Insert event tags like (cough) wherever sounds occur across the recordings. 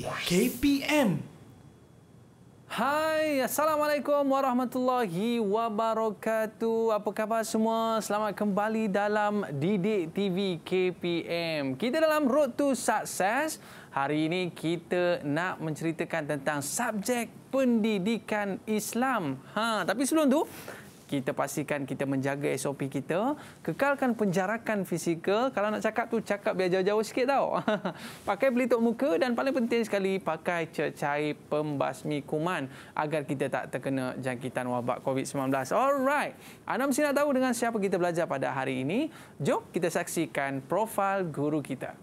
KPM. Hai, Assalamualaikum Warahmatullahi Wabarakatuh. Apa khabar semua? Selamat kembali dalam Didik TV KPM. Kita dalam Road to Success. Hari ini kita nak menceritakan tentang subjek pendidikan Islam. Ha, tapi sebelum tu, kita pastikan kita menjaga SOP kita, kekalkan penjarakan fizikal. Kalau nak cakap tu cakap biar jauh-jauh sikit tau. (laughs) pakai pelitup muka dan paling penting sekali pakai cecair pembasmi kuman agar kita tak terkena jangkitan wabak COVID-19. Alright. Anda mesti nak tahu dengan siapa kita belajar pada hari ini. Jom kita saksikan profil guru kita.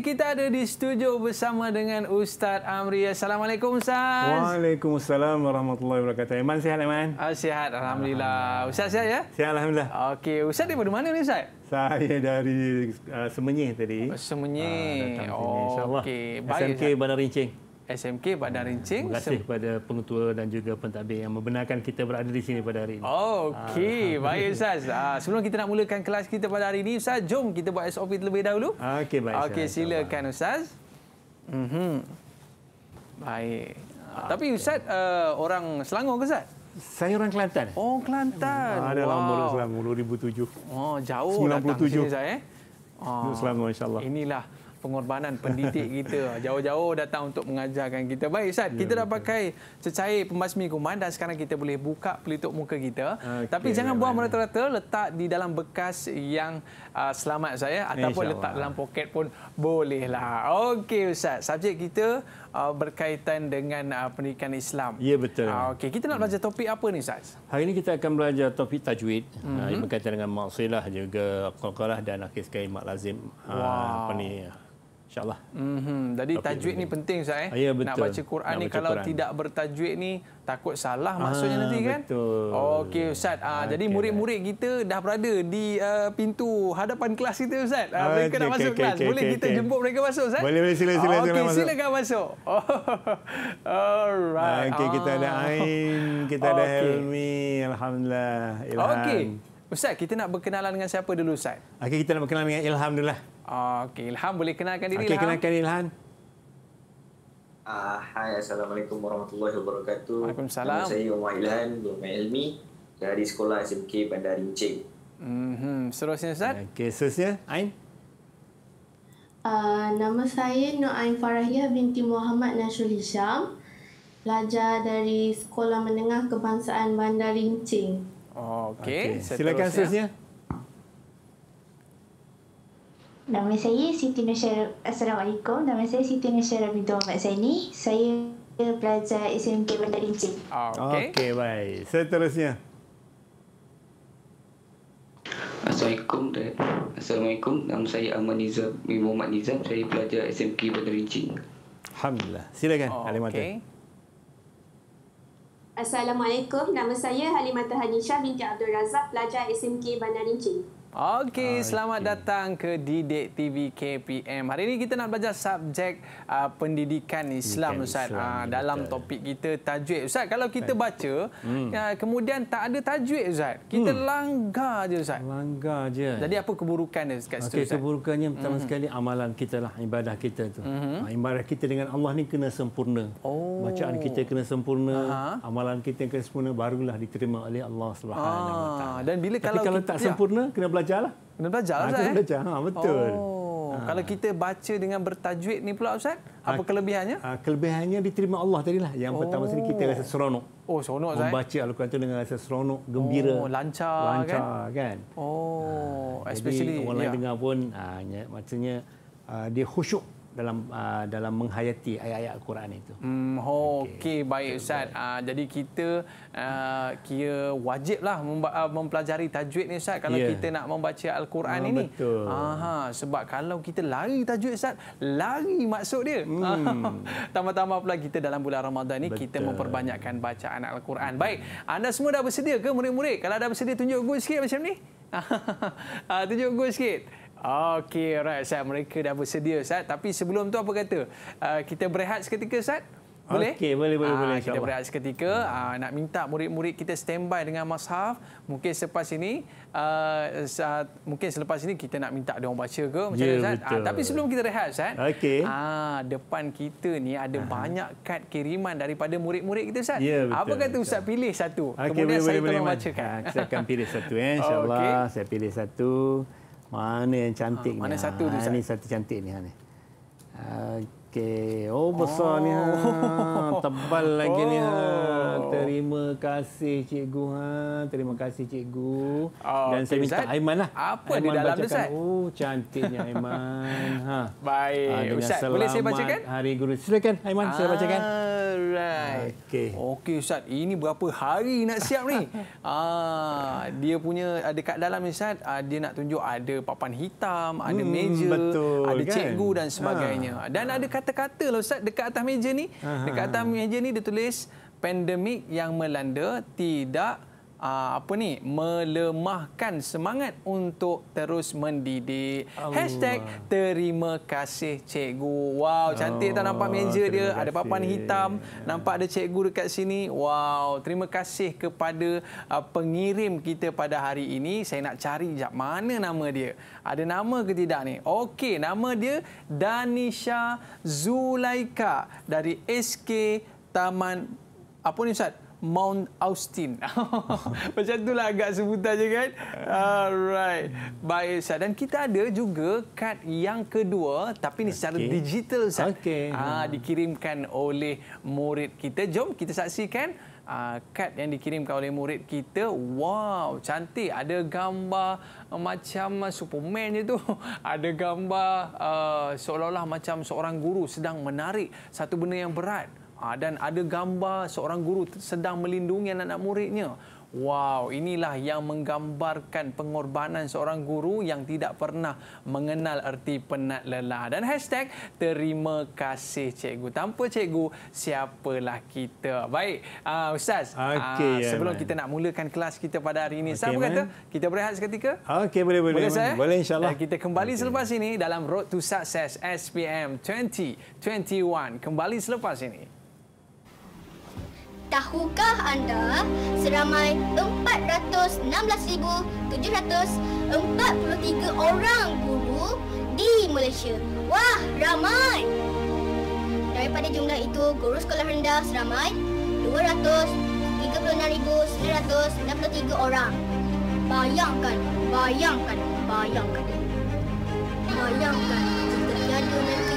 kita ada di studio bersama dengan Ustaz Amri. Assalamualaikum Ustaz. Waalaikumsalam warahmatullahi wabarakatuh. Iman sihat Iman? Ah, sihat Alhamdulillah. Ustaz sihat ya? Sihat Alhamdulillah. Okey, Ustaz di mana ni Ustaz? Saya dari uh, ah, Semenyih tadi. Oh, Semenyih. Ah, uh, datang sini oh, insyaAllah. Okay. SMK Bandar Rincing. SMK Badan hmm, Rincing. Terima kasih kepada pengetua dan juga pentadbir yang membenarkan kita berada di sini pada hari ini. Okey, ah. (laughs) baik Ustaz. Ah, sebelum kita nak mulakan kelas kita pada hari ini, Ustaz, jom kita buat SOP terlebih dahulu. Okey, baik Ustaz. Okey, silakan Ustaz. Mm-hmm. Baik. Okay. Ah, Tapi Ustaz, uh, orang Selangor ke Ustaz? Saya orang Kelantan. Oh, Kelantan. Hmm, ada lama wow. Selangor, 2007. Oh, jauh 97. datang sini saya. Eh? Oh, Selangor, insyaAllah. Inilah pengorbanan pendidik (laughs) kita jauh-jauh datang untuk mengajarkan kita. Baik Ustaz, ya, kita dah betul. pakai secair pembasmi kuman dan sekarang kita boleh buka pelitup muka kita. Okay, Tapi jangan ya, buang merata-rata, letak di dalam bekas yang uh, selamat saya ataupun Insya letak dalam poket pun bolehlah. Okey Ustaz, subjek kita uh, berkaitan dengan uh, pendidikan Islam. Ya betul. Uh, Okey, kita nak belajar topik apa ni Ustaz? Hari ini kita akan belajar topik tajwid mm-hmm. uh, yang berkaitan dengan maksilah juga qalqalah dan akhir sekali mak lazim. Uh, apa ni? InsyaAllah. Mm-hmm. Jadi okay, tajwid okay. ni penting Ustaz. Eh? Ah, ya, betul. Nak baca Quran Nak ni kalau Quran. tidak bertajwid ni takut salah ah, maksudnya ah, nanti kan? Betul. Okey Ustaz. Ah, okay, jadi murid-murid kita dah berada di uh, pintu hadapan kelas kita Ustaz. Ah, mereka okay, nak masuk okay, kelas. Okay, boleh okay, kita okay. jemput mereka masuk Ustaz? Boleh, boleh. Sila, sila. Okey, silakan masuk. Silakan masuk. Oh. (laughs) Alright. Okey, kita ah. ada Ain. Kita okay. ada Helmi. Alhamdulillah. Ilham. Okey. Ustaz, kita nak berkenalan dengan siapa dulu Ustaz? Okey, kita nak berkenalan dengan Ilham dululah. Oh, okey, Ilham boleh kenalkan diri. Okey, kenalkan Ilham. Uh, ah, hai, Assalamualaikum warahmatullahi wabarakatuh. Waalaikumsalam. Nama saya Umar Ilham, Umar Ilmi dari sekolah SMK Bandar Rinceng. Mm -hmm. Seterusnya Ustaz. Okey, seterusnya Ain. Uh, nama saya Nur Ain Farahiyah binti Muhammad Nasrul Hisham. Belajar dari Sekolah Menengah Kebangsaan Bandar Rinceng. Okey, okay. silakan seterusnya. Nama saya Siti Nusyara. Assalamualaikum. Nama saya Siti Nusyara binti Ahmad Zaini. Saya pelajar SMK Bandar Incik. Okey, okay, baik. Seterusnya. Assalamualaikum. Assalamualaikum. Nama saya Ahmad Nizam, Ahmad Nizam. Saya pelajar SMK Bandar Incik. Alhamdulillah. Silakan, oh, Alimata. Okay. Assalamualaikum, nama saya Halimah Tahanisha binti Abdul Razak, pelajar SMK Bandar Rinci. Okey, selamat datang ke Didik TV KPM. Hari ini kita nak belajar subjek uh, pendidikan Islam, Ustaz. Islam, uh, dalam betul. topik kita, tajwid. Ustaz, kalau kita baca, hmm. uh, kemudian tak ada tajwid, Ustaz. Kita hmm. langgar je Ustaz. Langgar je. Jadi apa keburukan dia kat situ, okay, Ustaz? Keburukannya pertama hmm. sekali amalan kita lah, ibadah kita tu. Hmm. Ah, ibadah kita dengan Allah ni kena sempurna. Oh. Bacaan kita kena sempurna, Aha. amalan kita kena sempurna, barulah diterima oleh Allah SWT. Ah. Dan bila Tapi kalau, kalau kita, tak ya. sempurna, ya. kena belajar belajar lah. Kena belajar lah, Ustaz. Kena eh? belajar, ha, betul. Oh. Ha. Kalau kita baca dengan bertajwid ni pula, Ustaz, apa ah, kelebihannya? Ha, kelebihannya diterima Allah tadi lah. Yang oh. pertama sekali kita rasa oh. seronok. Oh, seronok, Ustaz. Eh? Membaca Al-Quran tu dengan rasa seronok, gembira. Oh, lancar, lancar kan? Lancar, kan? Oh, ha, especially. Jadi, orang lain yeah. dengar pun, ha, maksudnya, ha, dia khusyuk dalam uh, dalam menghayati ayat-ayat Al-Quran itu. Hmm, oh, okay. okay, baik Ustaz. Uh, jadi kita uh, kira wajiblah ah, mempelajari tajwid ni Ustaz kalau yeah. kita nak membaca Al-Quran oh, ini. Betul. Aha, sebab kalau kita lari tajwid Ustaz, lari maksud dia. Hmm. (laughs) Tambah-tambah pula kita dalam bulan Ramadan ini betul. kita memperbanyakkan bacaan Al-Quran. Baik, anda semua dah bersedia ke murid-murid? Kalau dah bersedia tunjuk gua sikit macam ni. (laughs) tunjuk gua sikit. Okey, right. Ustaz. Mereka dah bersedia, Ustaz. Tapi sebelum tu apa kata? Uh, kita berehat seketika, Ustaz? Boleh? Okey, boleh, boleh. Aa, ah, boleh kita Allah. berehat seketika. Aa, ah, nak minta murid-murid kita standby dengan mashaf. Mungkin selepas ini, uh, saat, mungkin selepas ini kita nak minta mereka baca ke? Macam yeah, Ustaz? Aa, tapi sebelum kita rehat, Ustaz. Okey. Depan kita ni ada Aha. banyak kad kiriman daripada murid-murid kita, Ustaz. Yeah, ya, apa kata Ustaz, Ustaz pilih satu? Okay, Kemudian boleh, saya boleh, tolong boleh, bacakan. Ha, saya akan pilih satu, eh, insyaAllah. (laughs) Okay. Saya pilih satu. Mana yang cantik ha, ni? Mana satu ha, tu? Ini ah, satu cantik ni. Ha, ni. Uh, ah, Okey. Oh, besar oh. ni. Ha. Oh, (laughs) tebal lagi ni. Ha. Oh. Terima kasih cikgu. Ha. Terima kasih cikgu. Oh, Dan okay, saya minta Ustaz. Aiman lah. Apa Aiman di dalam tu, Ustaz? Oh, cantiknya Aiman. Ha. (laughs) Baik. Ha, Ustaz, boleh saya bacakan? Hari Guru. Silakan, Aiman. Saya bacakan. Alright. Okey. Okey, Ustaz. Ini berapa hari nak siap ni? (laughs) ah, dia punya ada ah, kat dalam ni, Ustaz. Ah, dia nak tunjuk ada papan hitam, ada hmm, meja, betul, ada kan? cikgu dan sebagainya. Ha. Dan ada kata-kata lah Ustaz dekat atas meja ni. Aha. Dekat atas meja ni dia tulis pandemik yang melanda tidak Ah, apa ni melemahkan semangat untuk terus mendidik Allah. Hashtag terima kasih cikgu wow cantik oh, tak nampak oh, meja dia kasih. ada papan hitam nampak ada cikgu dekat sini wow terima kasih kepada ah, pengirim kita pada hari ini saya nak cari jap mana nama dia ada nama ke tidak ni okey nama dia Danisha Zulaika dari SK Taman apa ni ustaz Mount Austin. (laughs) Macam itulah agak sebutan saja kan. Alright. Baik Ustaz. Dan kita ada juga kad yang kedua tapi ni secara okay. digital Ustaz. Okay. Ha, ah, hmm. dikirimkan oleh murid kita. Jom kita saksikan uh, kad yang dikirimkan oleh murid kita. Wow, cantik. Ada gambar ah, macam Superman itu. (laughs) Ada gambar uh, seolah-olah macam seorang guru sedang menarik satu benda yang berat. Ah, dan ada gambar seorang guru sedang melindungi anak-anak muridnya. Wow, inilah yang menggambarkan pengorbanan seorang guru yang tidak pernah mengenal erti penat lelah. Dan hashtag terima kasih cikgu. Tanpa cikgu, siapalah kita? Baik, uh, Ustaz. Okay, uh, ah, ya, sebelum man. kita nak mulakan kelas kita pada hari ini, okay, siapa man. kata kita berehat seketika? Okey, boleh, boleh. Boleh, saya? Eh? boleh insyaAllah. Eh, kita kembali okay. selepas ini dalam Road to Success SPM 2021. Kembali selepas ini. Tahukah anda seramai 416,743 orang guru di Malaysia? Wah, ramai! Daripada jumlah itu, guru sekolah rendah seramai 236,963 orang. Bayangkan, bayangkan, bayangkan. Bayangkan jika tiada mereka.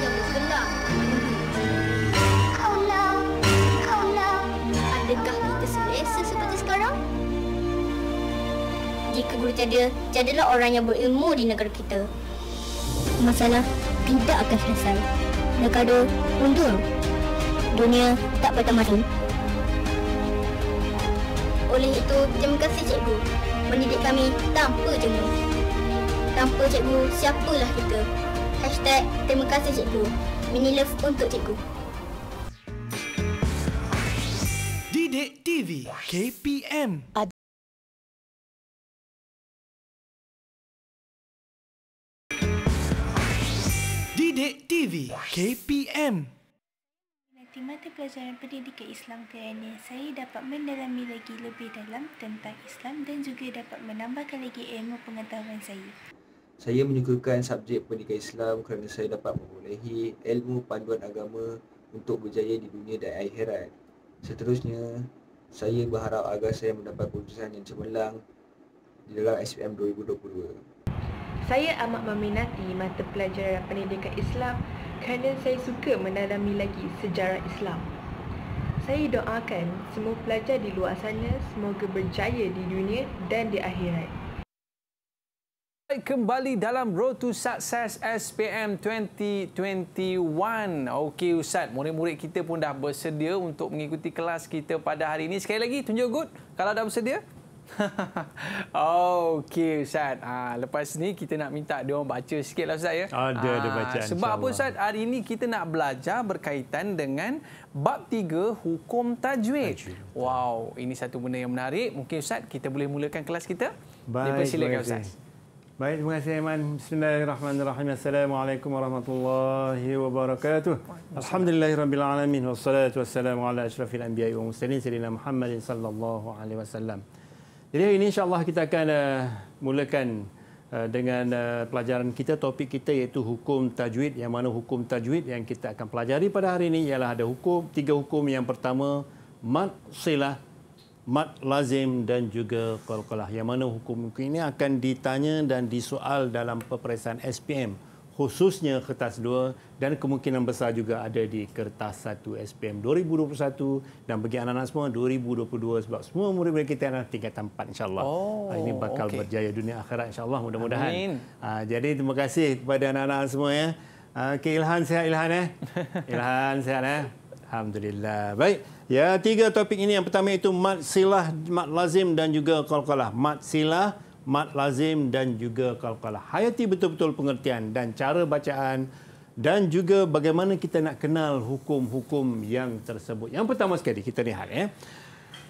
dia jadilah orang yang berilmu di negara kita. Masalah tidak akan selesai. Negara mundur. Dunia tak bertemadun. Oleh itu, terima kasih cikgu. Mendidik kami tanpa cikgu. Tanpa cikgu, siapalah kita. Hashtag terima kasih cikgu. Mini love untuk cikgu. Didik TV KPM TV KPM Menikmati pelajaran pendidikan Islam kerana saya dapat mendalami lagi lebih dalam tentang Islam dan juga dapat menambahkan lagi ilmu pengetahuan saya. Saya menyukakan subjek pendidikan Islam kerana saya dapat memulihi ilmu panduan agama untuk berjaya di dunia dan akhirat. Seterusnya, saya berharap agar saya mendapat keputusan yang cemerlang di dalam SPM 2022. Saya amat meminati mata pelajaran pendidikan Islam kerana saya suka mendalami lagi sejarah Islam. Saya doakan semua pelajar di luar sana semoga berjaya di dunia dan di akhirat. kembali dalam Road to Success SPM 2021. Okey Ustaz, murid-murid kita pun dah bersedia untuk mengikuti kelas kita pada hari ini. Sekali lagi, tunjuk good kalau dah bersedia. (laughs) Okey Ustaz. Ha, lepas ni kita nak minta dia orang baca sikit lah Ustaz ya. Ada, ada ah, bacaan. sebab apa Ustaz, hari ini kita nak belajar berkaitan dengan bab tiga hukum tajwid. Wow, ini satu benda yang menarik. Mungkin Ustaz kita boleh mulakan kelas kita. Baik, silakan Ustaz. Baik, terima kasih Iman. Bismillahirrahmanirrahim. Assalamualaikum warahmatullahi wabarakatuh. Alhamdulillahirrahmanirrahim. Wassalatu warahmatullahi wabarakatuh. ashrafil anbiya'i wa muslimin. Sayyidina Muhammadin jadi hari ini insyaAllah kita akan uh, mulakan uh, dengan uh, pelajaran kita, topik kita iaitu hukum tajwid. Yang mana hukum tajwid yang kita akan pelajari pada hari ini ialah ada hukum, tiga hukum. Yang pertama, mat silah, mat lazim dan juga kol Yang mana hukum ini akan ditanya dan disoal dalam peperiksaan SPM khususnya kertas 2 dan kemungkinan besar juga ada di kertas 1 SPM 2021 dan bagi anak-anak semua 2022 sebab semua murid-murid kita adalah tingkatan 4 insyaAllah. Oh, ah, ini bakal okay. berjaya dunia akhirat insyaAllah mudah-mudahan. Ah, jadi terima kasih kepada anak-anak semua ya. Ah, okay, Ilhan sehat Ilhan eh. (laughs) Ilhan sehat eh. Ya? Alhamdulillah. Baik. Ya, tiga topik ini yang pertama itu mat silah, mat lazim dan juga qalqalah. Mat silah mat lazim dan juga kalau-kalau hayati betul-betul pengertian dan cara bacaan dan juga bagaimana kita nak kenal hukum-hukum yang tersebut. Yang pertama sekali kita lihat ya.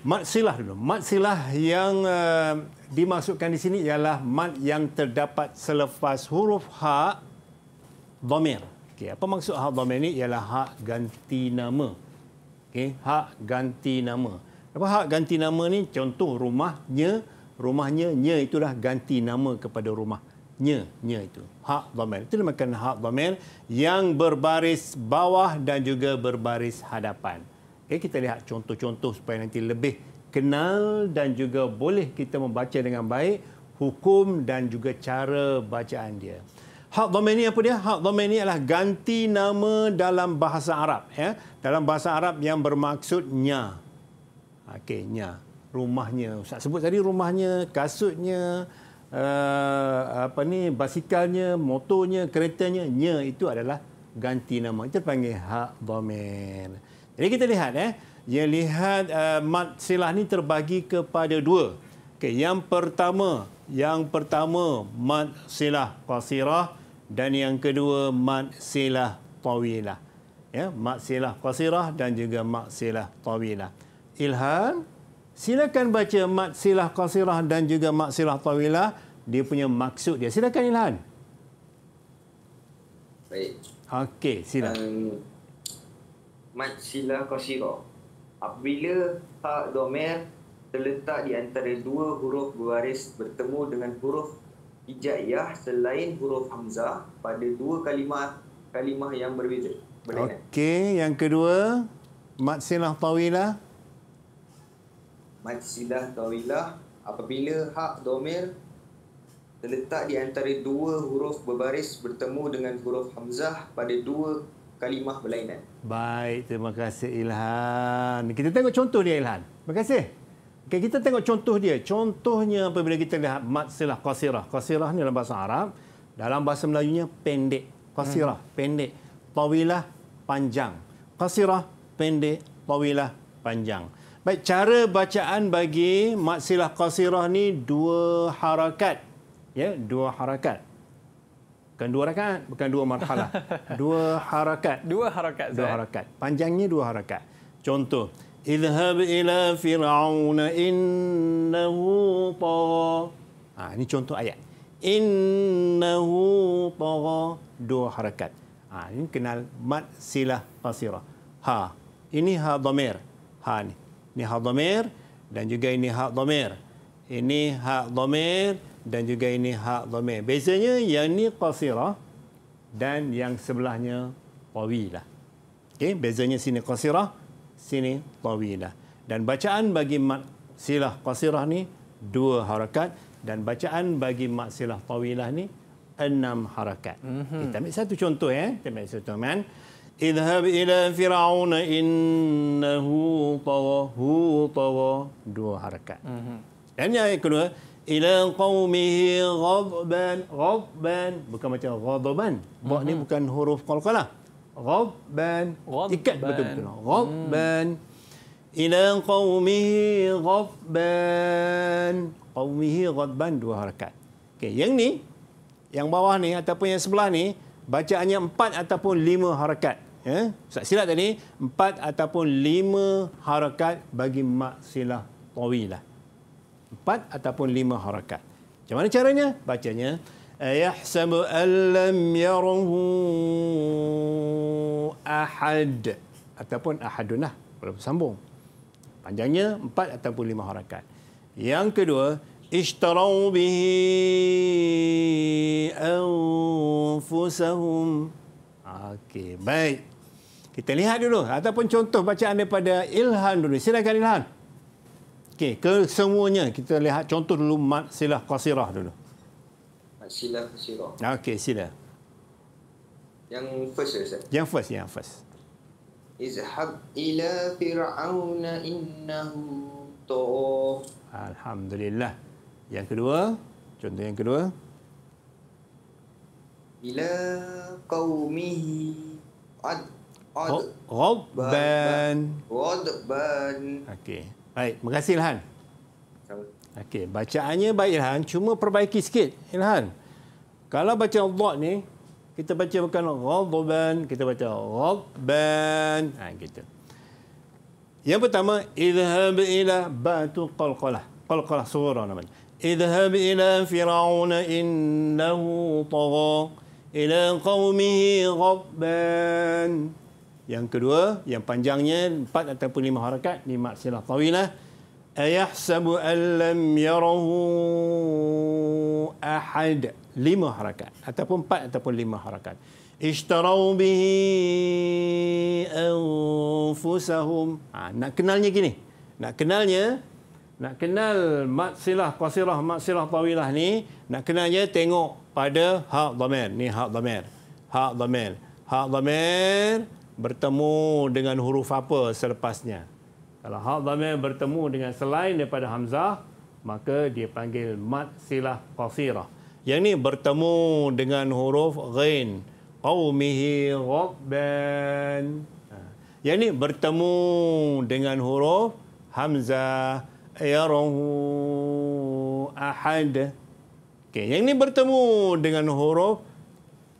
Mat silah dulu. Mat silah yang uh, eh, dimaksudkan di sini ialah mat yang terdapat selepas huruf h dhamir. Okay, apa maksud ha dhamir ni ialah ha ganti nama. Okay, ha ganti nama. Apa ha ganti nama ni contoh rumahnya rumahnya nya itulah ganti nama kepada rumah nya nya itu hak dhamir itu makan hak dhamir yang berbaris bawah dan juga berbaris hadapan okay, kita lihat contoh-contoh supaya nanti lebih kenal dan juga boleh kita membaca dengan baik hukum dan juga cara bacaan dia Hak domain ni apa dia? Hak domain ni adalah ganti nama dalam bahasa Arab. Ya. Dalam bahasa Arab yang bermaksud nya. Okay, nya rumahnya. Ustaz sebut tadi rumahnya, kasutnya, uh, apa ni, basikalnya, motonya, keretanya, nya itu adalah ganti nama. Itu panggil hak domain. Jadi kita lihat eh, dia lihat uh, eh, mat silah ni terbagi kepada dua. Okay, yang pertama, yang pertama mat silah qasirah dan yang kedua mat silah tawilah. Ya, mat silah qasirah dan juga mat silah tawilah. Ilham Silakan baca Maksilah Qasirah dan juga Maksilah Tawilah. Dia punya maksud dia. Silakan Ilhan. Baik. Okey, sila. Um, Maksilah Qasirah. Apabila hak domer terletak di antara dua huruf baris bertemu dengan huruf ijayah selain huruf hamzah pada dua kalimah kalimah yang berbeza. Kan? Okey, yang kedua, Maksilah Tawilah matsilah tawilah apabila hak domir terletak di antara dua huruf berbaris bertemu dengan huruf hamzah pada dua kalimah berlainan. Baik, terima kasih Ilhan. Kita tengok contoh dia Ilhan. Terima kasih. Okay, kita tengok contoh dia. Contohnya apabila kita lihat matsilah qasirah. Qasirah ni dalam bahasa Arab, dalam bahasa Melayunya pendek. Qasirah, hmm. pendek. Tawilah, panjang. Qasirah, pendek. Tawilah, panjang. Baik, cara bacaan bagi maksilah silah qasirah ni dua harakat. Ya, dua harakat. Bukan dua rakaat, bukan dua marhalah. (laughs) Dua harakat. Dua harakat. Dua harakat. Panjangnya dua harakat. Contoh, idhab ila fir'aun innahu tagha. Ah, ha, ini contoh ayat. Innahu tagha dua harakat. Ah, ha, ini kenal mat silah qasirah. Ha, ini ha damir. Ha ni ini hak domir dan juga ini hak domir. Ini hak domir dan juga ini hak domir. Biasanya yang ni kasirah dan yang sebelahnya tawilah. Okay, biasanya sini kasirah, sini tawilah. Dan bacaan bagi mad silah kasirah ni dua harakat dan bacaan bagi mad silah tawilah ni enam harakat. Mm-hmm. Kita ambil satu contoh eh, kita ambil satu contoh اذهب الى فرعون انه طغى هو طغى دو حركه يعني ايه كلها الى قومه غضبان غضبان bukan macam غضبان ما ni bukan huruf qalqalah غضبان ikat betul betul غضبان الى قومه غضبان قومه غضبان دو حركه okey yang ni yang bawah ni ataupun yang sebelah ni baca hanya 4 ataupun lima harakat ya ustaz silat tadi empat ataupun 5 harakat bagi mak maksilah tawilah Empat ataupun 5 harakat macam mana caranya bacanya ayahsabu allam yarahu ahad ataupun ahadunah kalau sambung panjangnya empat ataupun 5 harakat yang kedua اشتروا به أنفسهم Okey, baik. Kita lihat dulu ataupun contoh bacaan daripada Ilhan dulu. Silakan Ilhan. Okey, ke semuanya kita lihat contoh dulu mat silah qasirah dulu. Mat silah qasirah. Okey, sila. Yang first Ustaz. Yang first, yang first. Izhab ila fir'auna innahu tu. Alhamdulillah. Yang kedua, contoh yang kedua. Bila qaumihi ad Rodban. Rodban. Okey. Baik. Terima kasih, Ilhan. Okey. Bacaannya baik, Ilhan. Cuma perbaiki sikit, Ilhan. Kalau baca Allah ni, kita baca bukan Rodban. Kita baca Rodban. Ha, gitu. Yang pertama, Ilhab ila batu qalqalah. Qalqalah surah namanya. اذهب إلى فرعون إنه طغى إلى قومه غضبان yang kedua, yang panjangnya empat ataupun lima harakat, ni maksilah tawilah. Ayahsabu allam yarahu ahad. Lima harakat. Ataupun empat ataupun lima harakat. Ishtarau bihi anfusahum. Ha, nak kenalnya gini. Nak kenalnya, nak kenal maksilah qasirah, maksilah tawilah ni, nak kenal je tengok pada hak dhamir. Ni hak dhamir. Hak dhamir. Hak dhamir bertemu dengan huruf apa selepasnya. Kalau hak dhamir bertemu dengan selain daripada hamzah, maka dia panggil matsilah qasirah. Yang ni bertemu dengan huruf ghin. Qawmihi ghabban. Ha. Yang ni bertemu dengan huruf hamzah yarahu ahad. okay yang ini bertemu dengan huruf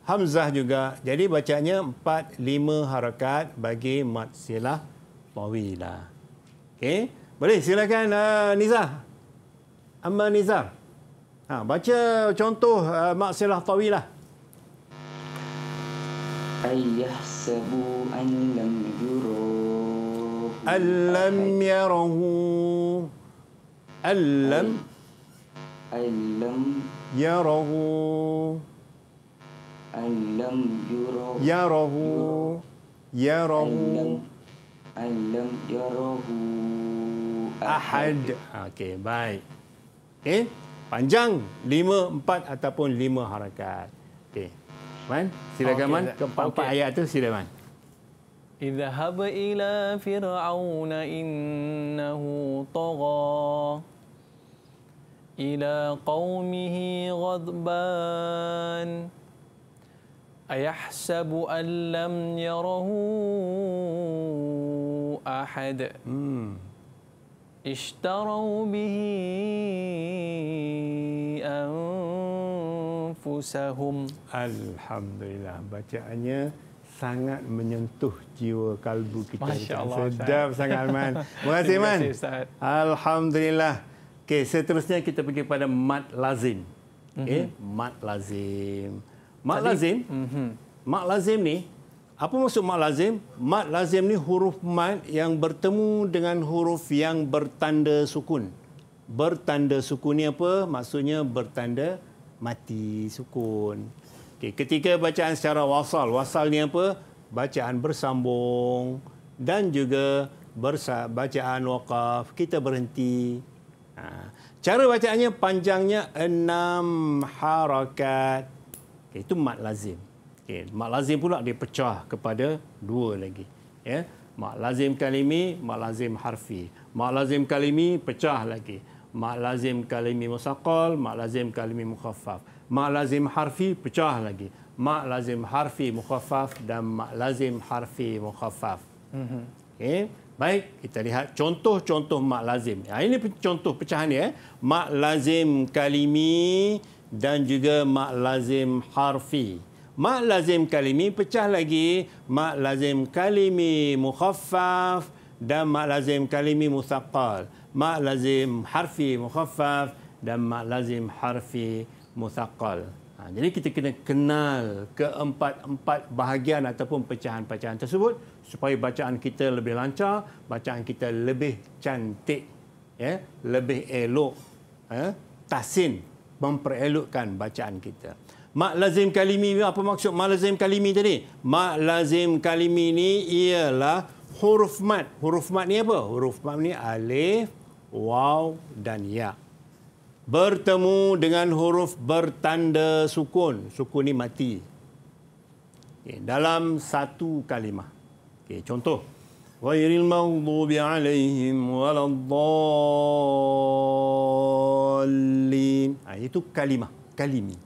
hamzah juga. Jadi bacanya empat lima harakat bagi mad silah tawila. Okay, boleh silakan uh, ah, Niza. Amma Niza. Ha, baca contoh uh, ah, mad silah tawila. Ayah sabu an lam alam Al lam yarahu. Alam, alam, ألم يره ألم يره alam, ألم يره أحد أوكي baik. أوكي panjang lima empat ataupun lima harakat. Okey. Man, silakan okay. man keempat okay. ayat tu silakan man. Idhhab ila Fir'aun, innahu tagha ila qaumihi ghadban ayahsabu an lam yarahu ahad اشتروا به أنفسهم. الحمد لله. bacaannya sangat menyentuh jiwa kalbu kita. Masya Allah. Sedap sangat, Man. (laughs) Terima kasih, Man. Terima kasih, Ustaz. Alhamdulillah. Okey, seterusnya kita pergi pada mat lazim. Okey, mm-hmm. mad lazim. Mat Tadi, lazim. Mm-hmm. Mad lazim ni apa maksud mat lazim? Mat lazim ni huruf mat yang bertemu dengan huruf yang bertanda sukun. Bertanda sukun ni apa? Maksudnya bertanda mati sukun. Okey, ketika bacaan secara wasal, wasal ni apa? Bacaan bersambung dan juga bersa- bacaan wakaf, kita berhenti. Ha. Cara bacaannya panjangnya enam harakat. Okay, itu mat lazim. Okay, mat lazim pula dia pecah kepada dua lagi. Ya, yeah. mat lazim kalimi, mat lazim harfi. Mat lazim kalimi pecah lagi. Mat lazim kalimi musaqal, mat lazim kalimi mukhaffaf. Mat lazim harfi pecah lagi. Mak lazim harfi mukhafaf dan mak lazim harfi mukhafaf. Mm -hmm. okay. Baik, kita lihat contoh-contoh mak lazim. Ha, ini contoh pecahan ni. Eh. Mak lazim kalimi dan juga mak lazim harfi. Mak lazim kalimi pecah lagi. Mak lazim kalimi mukhaffaf dan mak lazim kalimi musaqqal. Mak lazim harfi mukhaffaf dan mak lazim harfi musaqqal. Ha, jadi kita kena kenal keempat-empat bahagian ataupun pecahan-pecahan tersebut supaya bacaan kita lebih lancar, bacaan kita lebih cantik, ya, lebih elok, ya, tahsin memperelokkan bacaan kita. Mak lazim kalimi apa maksud mak lazim kalimi tadi? Mak lazim kalimi ni ialah huruf mat. Huruf mat ni apa? Huruf mat ni alif, waw dan ya. Bertemu dengan huruf bertanda sukun. Sukun ni mati. Okay. dalam satu kalimah. Okay, contoh. Ghairil maghdubi alaihim waladdallin. Ah ha, itu kalimah, kalimi.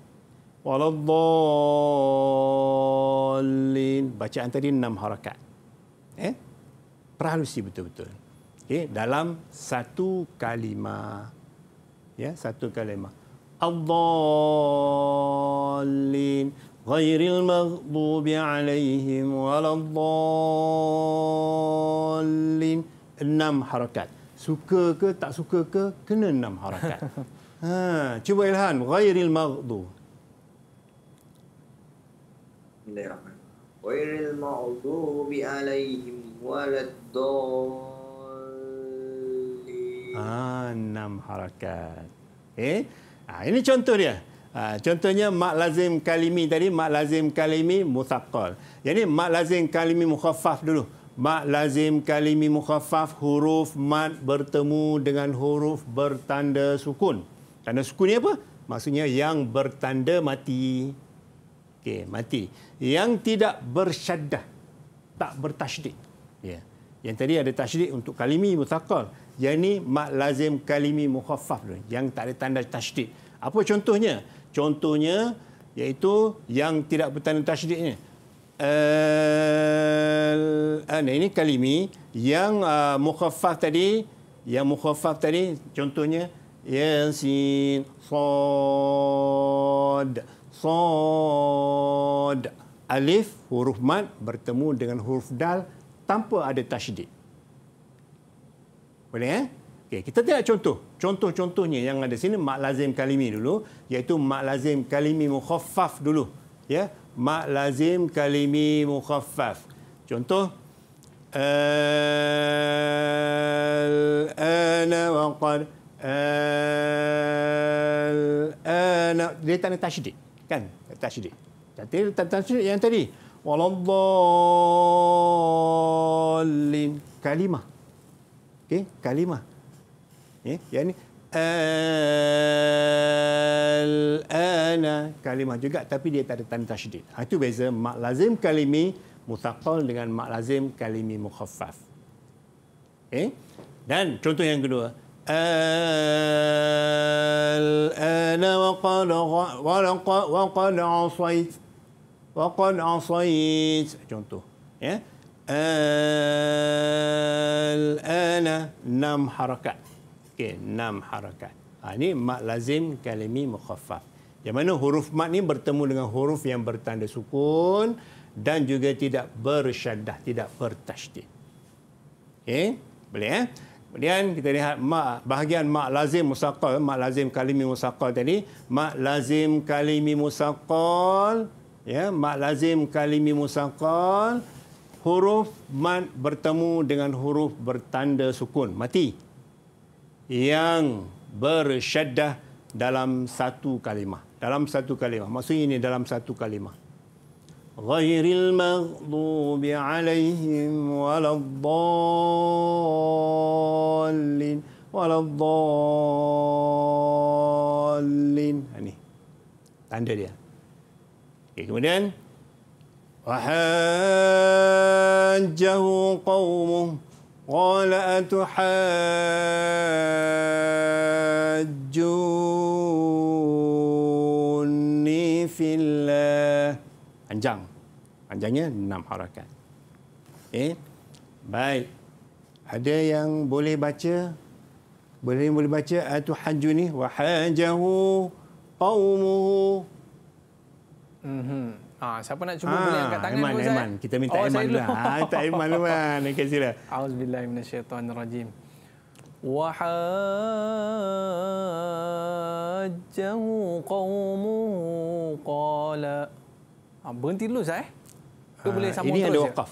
Waladdallin. Bacaan tadi enam harakat. Eh? Perhalusi betul-betul. Okay, dalam satu kalimah. Ya, satu kalimah. Allahin. غير المغضوب عليهم ولا الضالين enam harakat suka ke tak suka ke kena enam harakat ha cuba ilhan ghairil maghdub غير المغضوب عليهم ولا الضالين ah enam harakat eh ha, ini contoh dia Ha, contohnya mak lazim kalimi tadi mak lazim kalimi mutaqqal. Yani mak lazim kalimi mukhaffaf dulu. Mak lazim kalimi mukhaffaf huruf mad bertemu dengan huruf bertanda sukun. Tanda sukun ni apa? Maksudnya yang bertanda mati. Okey, mati. Yang tidak bersyaddah. Tak bertasydid. Ya. Yeah. Yang tadi ada tasydid untuk kalimi mutaqqal. Yang ni mak lazim kalimi mukhaffaf dulu. Yang tak ada tanda tasydid. Apa contohnya? Contohnya iaitu yang tidak bertanda tasydid ni. Uh, ini kalimi yang uh, mukhaffaf tadi yang mukhaffaf tadi contohnya yasin sad sad alif huruf mad bertemu dengan huruf dal tanpa ada tasydid boleh eh Okay, kita tengok contoh. Contoh-contohnya yang ada sini mak lazim kalimi dulu iaitu mak lazim kalimi mukhaffaf dulu. Ya, yeah? mak lazim kalimi mukhaffaf. Contoh al ana wa al ana dia tanda tasydid kan tasydid jadi tanda tasydid yang tadi waladhallin kalimah okay kalimah Eh, yani al-ana kalimah juga tapi dia tak ada tanda tasydid. Ha, itu beza mak lazim kalimi mutaqqal dengan mak lazim kalimi mukhaffaf. Okay? Eh? Dan contoh yang kedua al-ana wa qad wa qad wa qad contoh ya? al-ana nam harakat Okey, enam harakat. Ha, ini mak lazim kalimi mukhafaf. Yang mana huruf mak ni bertemu dengan huruf yang bertanda sukun dan juga tidak bersyadah, tidak bertajdid. Okey, boleh eh? Kemudian kita lihat mak, bahagian mak lazim musaqal, mak lazim kalimi musaqal tadi, mak lazim kalimi musaqal ya mak lazim kalimi musaqal huruf mad bertemu dengan huruf bertanda sukun mati yang bersyaddah dalam satu kalimah. Dalam satu kalimah. Maksudnya ini dalam satu kalimah. Ghairil maghdubi alaihim waladdallin waladdallin. Ini. Ha, Tanda dia. Okay, kemudian. Wahajahu qawmuh. قال أتحاجوني في الله panjang panjangnya enam harakat eh baik ada yang boleh baca boleh boleh baca أتحاجوني وحاجه قومه mm Ah, siapa nak cuba ha, boleh angkat tangan Iman, Ustaz. Iman, kita minta oh, Iman lah. Ha, minta Iman ha. Iman. Okey sila. Auzubillahi minasyaitonirrajim. Wa hajjahu qaumuhu qala. Ah, berhenti dulu Ustaz eh. Ke boleh sambung ini terus. Ini ada ya? waqaf.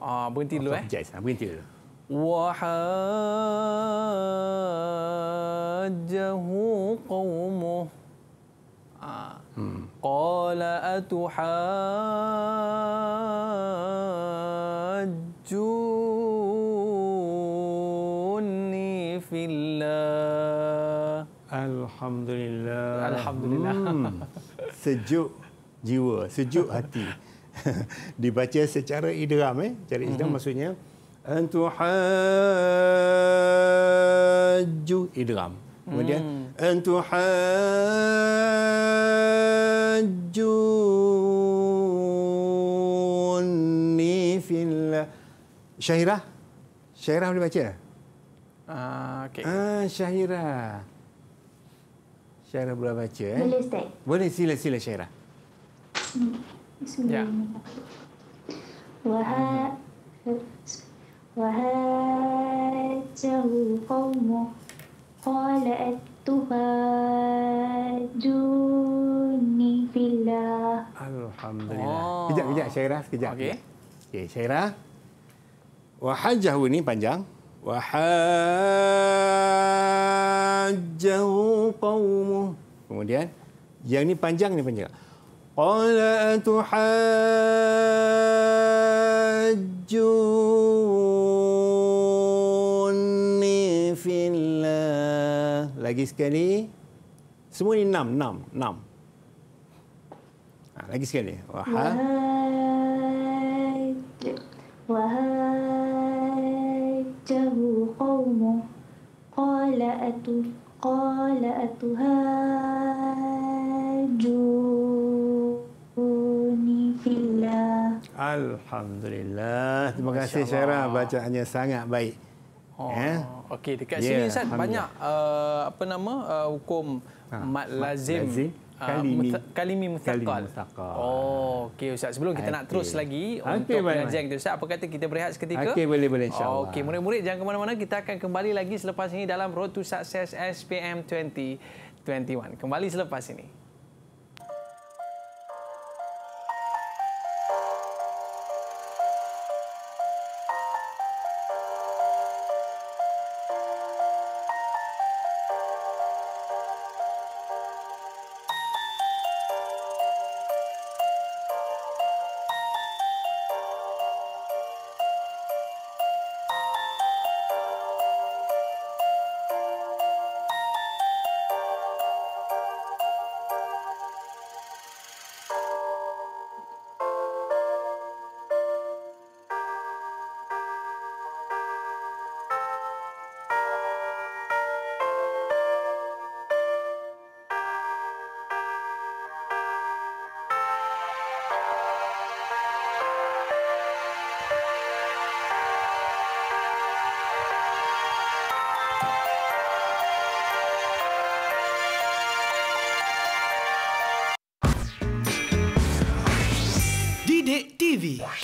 Ah, berhenti dulu eh. Jais, berhenti dulu. Wa hajjahu qaumuhu. Ah. Hmm. قال أتحاجوني في الله الحمد لله الحمد لله sejuk jiwa sejuk hati (laughs) dibaca secara idram eh cara idram mm-hmm. maksudnya antu haju idram أن تحاجوني في الله شهيرة شهيرة boleh baca? Ah, okay. ah Syahira. Syahira boleh baca eh? Boleh Ustaz. Boleh sila sila Syahira. Bismillahirrahmanirrahim. Wa ha wa ha Qalat tuhajuni billah. Alhamdulillah. Oh. Kejap, kejap. Syairah, kejap. Okey. Okey, Syairah. Wahajahu ini panjang. Wahajahu qawmu. Kemudian, yang ini panjang, ni panjang. Qalat tuhajuni lagi sekali semua ni enam enam enam ha, lagi sekali wahai wahai tahu kaum qala atu qala atuha Alhamdulillah. Terima kasih Syara bacaannya sangat baik. Oh. Eh? Okey dekat yeah, sini Ustaz banyak uh, apa nama uh, hukum ha, mad lazim, mat lazim. Uh, Kalimi Mustaqal. Oh, okey Ustaz. Sebelum kita okay. nak terus lagi okay, untuk mengajar kita, Ustaz. Apa kata kita berehat seketika? Okey, boleh, boleh. InsyaAllah. Oh, okey, murid-murid jangan ke mana-mana. Kita akan kembali lagi selepas ini dalam Road to Success SPM 2021. Kembali selepas ini.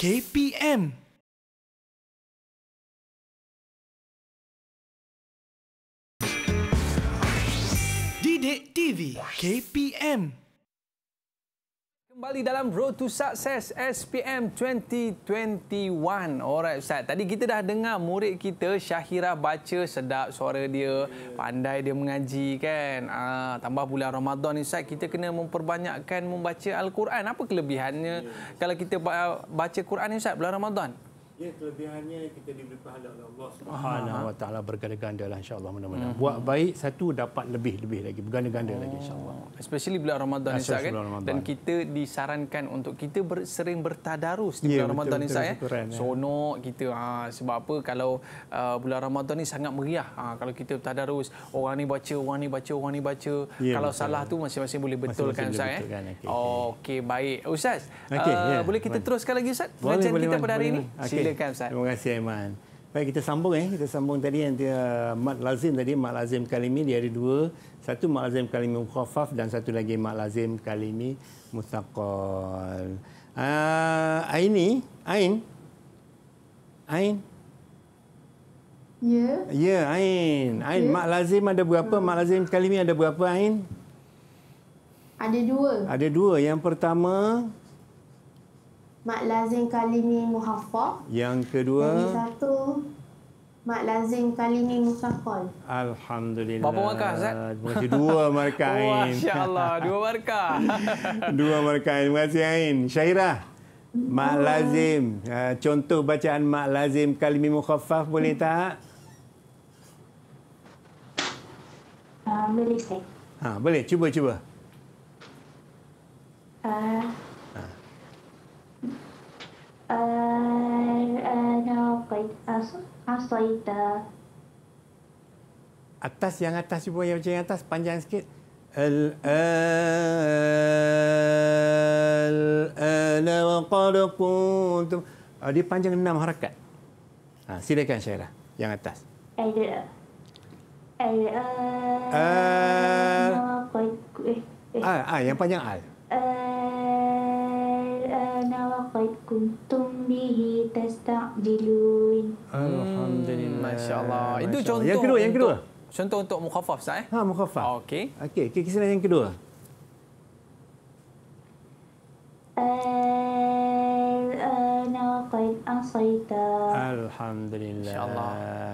KPM. Didik TV KPM kembali dalam Road to Success SPM 2021. Alright Ustaz, tadi kita dah dengar murid kita Syahira baca sedap suara dia, pandai dia mengaji kan. Ah, tambah bulan Ramadan ni Ustaz, kita kena memperbanyakkan membaca Al-Quran. Apa kelebihannya yeah. kalau kita baca Quran ni Ustaz bulan Ramadan? Ya kelebihannya kita diberi pahala oleh Allah Subhanahu Wa Taala berganda-ganda lah insya-Allah mudah-mudahan. Hmm. Buat baik satu dapat lebih-lebih lagi berganda-ganda oh. lagi insya-Allah. Oh, especially bila Ramadan ni kan dan kita disarankan untuk kita ber, sering bertadarus di ya, bulan ya, Ramadan ni saya. Ya. Sono kita ha, sebab apa kalau uh, bulan Ramadan ni sangat meriah. Ha, kalau kita bertadarus orang ni baca, orang ni baca, orang ni baca. Ya, kalau betul. salah tu masing-masing boleh betulkan Ustaz saya? Okey baik. Ustaz, okay, uh, yeah. boleh kita teruskan lagi Ustaz? Macam kita pada hari ini. Okay silakan Ustaz. Terima kasih Aiman. Baik kita sambung eh kita sambung tadi yang dia mad lazim tadi mad lazim kalimi dia ada dua satu mad lazim kalimi Mukhafaf dan satu lagi mad lazim kalimi mustaqal. Ah uh, Aini. ain ain Ya. Yeah. Ya yeah, ain. Ain okay. Ya. mad lazim ada berapa? Mad lazim kalimi ada berapa ain? Ada dua. Ada dua. Yang pertama Mat lazim kalimi muhafaz. Yang kedua. Yang satu. Mat lazim kalimi musafal. Alhamdulillah. Berapa markah, Zat? Masih dua markah, (laughs) Ain. Masya Allah, dua markah. (laughs) dua markah. Terima kasih, Ain. Syairah. Mak lazim. Ya, contoh bacaan mak lazim kalimi mukhafaf boleh tak? Uh, boleh, Ustaz. Ha, boleh, cuba-cuba. Uh, ah, Atas yang atas ibu yang macam yang atas panjang sikit. Al al ana wa qad kuntum. Dia panjang enam harakat. Ha, silakan Syairah yang atas. Al al ana wa qad Ah, ah yang panjang al. Al kana wa qad kuntum bihi hmm, Alhamdulillah. Masya-Allah. Masya Itu contoh. Yang kedua, yang kedua. Contoh untuk mukhaffaf sat eh. Ha, mukhaffaf. Okey. Okey, okay, kisah yang kedua. Alhamdulillah. Insyaallah.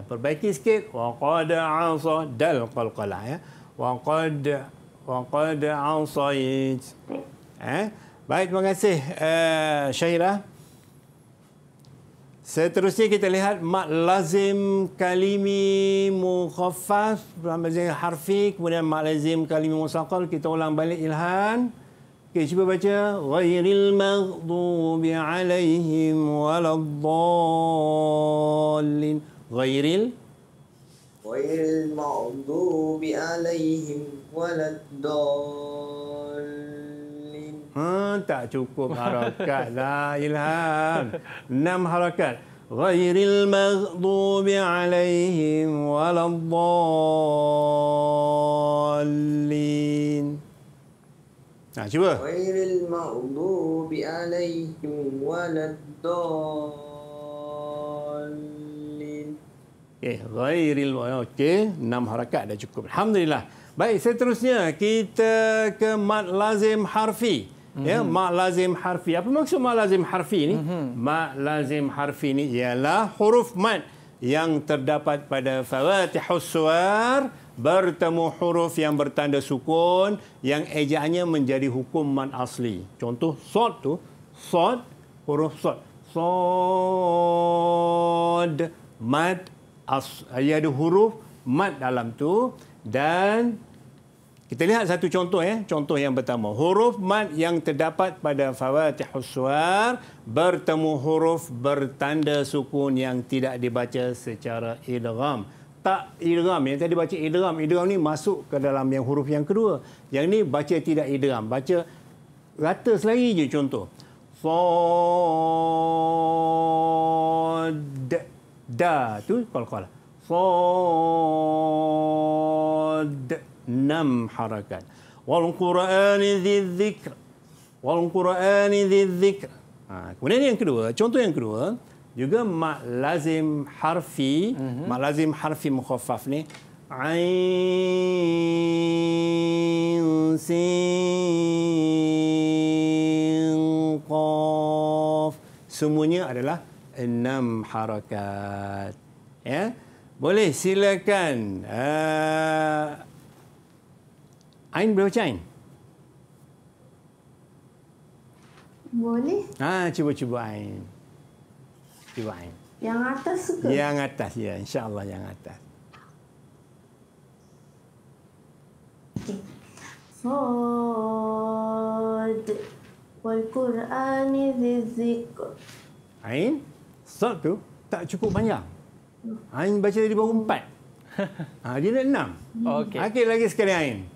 Perbaiki sikit. Wa qad asa dal qalqalah ya. Wa qad wa qad asa. Eh? Baik, terima kasih uh, eh, Syahira. Seterusnya kita lihat mad lazim kalimi mukhaffaf ramazin harfi kemudian mad lazim kalimi musaqqal kita ulang balik Ilhan. Okey, cuba baca ghairil maghdubi alaihim waladdallin. Ghairil ghairil maghdubi alaihim waladdallin. أنت تشوفكم حركة لا إلهام نم حركات غير المغضوب عليهم ولا الضالين عجبا غير المغضوب عليهم ولا الضالين okay. إيه، غير الم... Okey, enam harakat dah cukup. Alhamdulillah. Baik, seterusnya kita ke mat lazim harfi. Ya, mm -hmm. Ma' lazim harfi. Apa maksud ma' lazim harfi ini? Mm -hmm. Ma' lazim harfi ini ialah huruf mad yang terdapat pada fawatihus suwar bertemu huruf yang bertanda sukun yang ejaannya menjadi hukum mat asli. Contoh sod tu, sod, huruf sod. Sod, mad as, ada huruf mad dalam tu dan kita lihat satu contoh ya. Contoh yang pertama. Huruf mat yang terdapat pada Fawatih Suar bertemu huruf bertanda sukun yang tidak dibaca secara idgham. Tak idgham. Yang tadi baca idgham. Idgham ni masuk ke dalam yang huruf yang kedua. Yang ni baca tidak idgham. Baca rata selagi je contoh. Fod da. Tu kol-kol. Fod enam harakat. Wal Quran di dzikr. Wal Quran di dzikr. Ha, kemudian yang kedua, contoh yang kedua juga mak lazim harfi, mm-hmm. mak lazim harfi mukhaffaf ni ain sin qaf semuanya adalah enam harakat. Ya. Boleh silakan. Uh, Ain boleh baca Ain? Boleh. Ah, ha, cuba-cuba Ain. Cuba Ain. Yang atas suka? Yang atas, ya. InsyaAllah yang atas. Sod wal Quran di Ain, sod tu tak cukup banyak. Hmm. Ain baca dari baru empat. (laughs) Ha, dia nak enam. Okey. Okey lagi sekali Ain.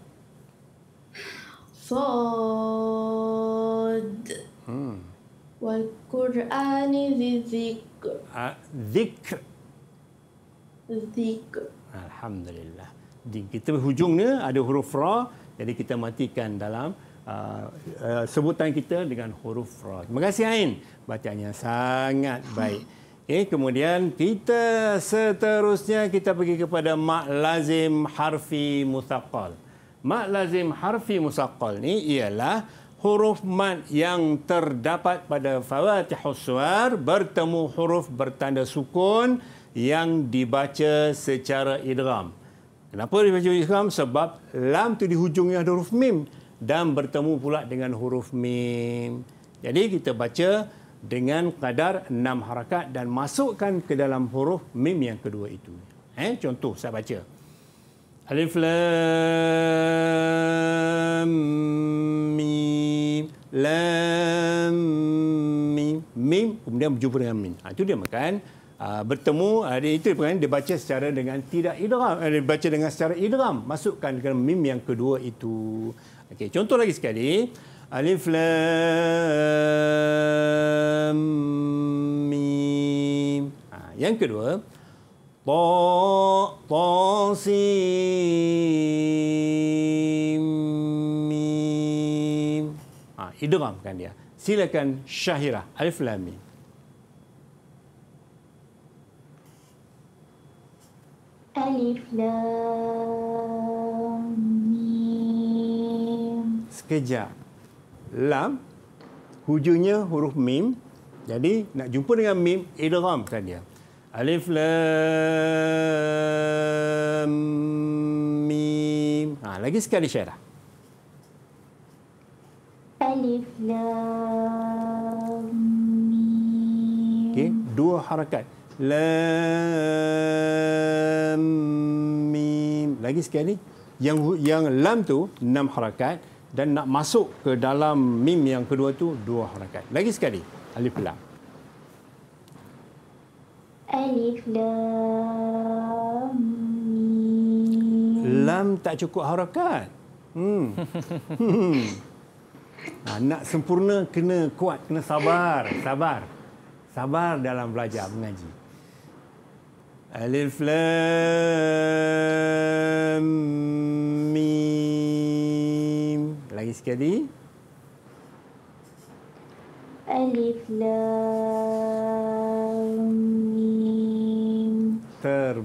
Sod. والقرآن ذي ذكر, ذكر, ذكر. Zikr. Alhamdulillah. Di kita hujungnya ada huruf ra jadi kita matikan dalam uh, uh, sebutan kita dengan huruf ra. Terima kasih Ain. bacanya sangat baik. Okay, eh, kemudian kita seterusnya kita pergi kepada mak lazim harfi mutaqal. Mak lazim harfi musaqqal ni ialah huruf mat yang terdapat pada fawatih suar bertemu huruf bertanda sukun yang dibaca secara idgham. Kenapa dibaca idgham? Sebab lam tu di hujungnya ada huruf mim dan bertemu pula dengan huruf mim. Jadi kita baca dengan kadar enam harakat dan masukkan ke dalam huruf mim yang kedua itu. Eh, contoh saya baca. Alif Lam Mim Lam Mim Mim kemudian berjumpa dengan Mim. Ha, itu dia makan uh, bertemu hari itu kan dia baca secara dengan tidak idram uh, dia dengan secara idram masukkan dengan mim yang kedua itu okey contoh lagi sekali alif lam mim ha, yang kedua ط ط س م ah idgham kan dia silakan syahira alif lam alif lam sekejap lam hujungnya huruf mim jadi nak jumpa dengan mim idgham kan dia Alif Lam Mim. Ha, lagi sekali syairah. Alif Lam Mim. Okey, dua harakat. Lam Mim. Lagi sekali. Yang yang lam tu enam harakat dan nak masuk ke dalam mim yang kedua tu dua harakat. Lagi sekali. Alif Lam. Lam tak cukup harakat. Hmm. Ha, (laughs) nak sempurna kena kuat, kena sabar, sabar. Sabar dalam belajar mengaji. Alif Lam Mim. Lagi sekali. Alif Lam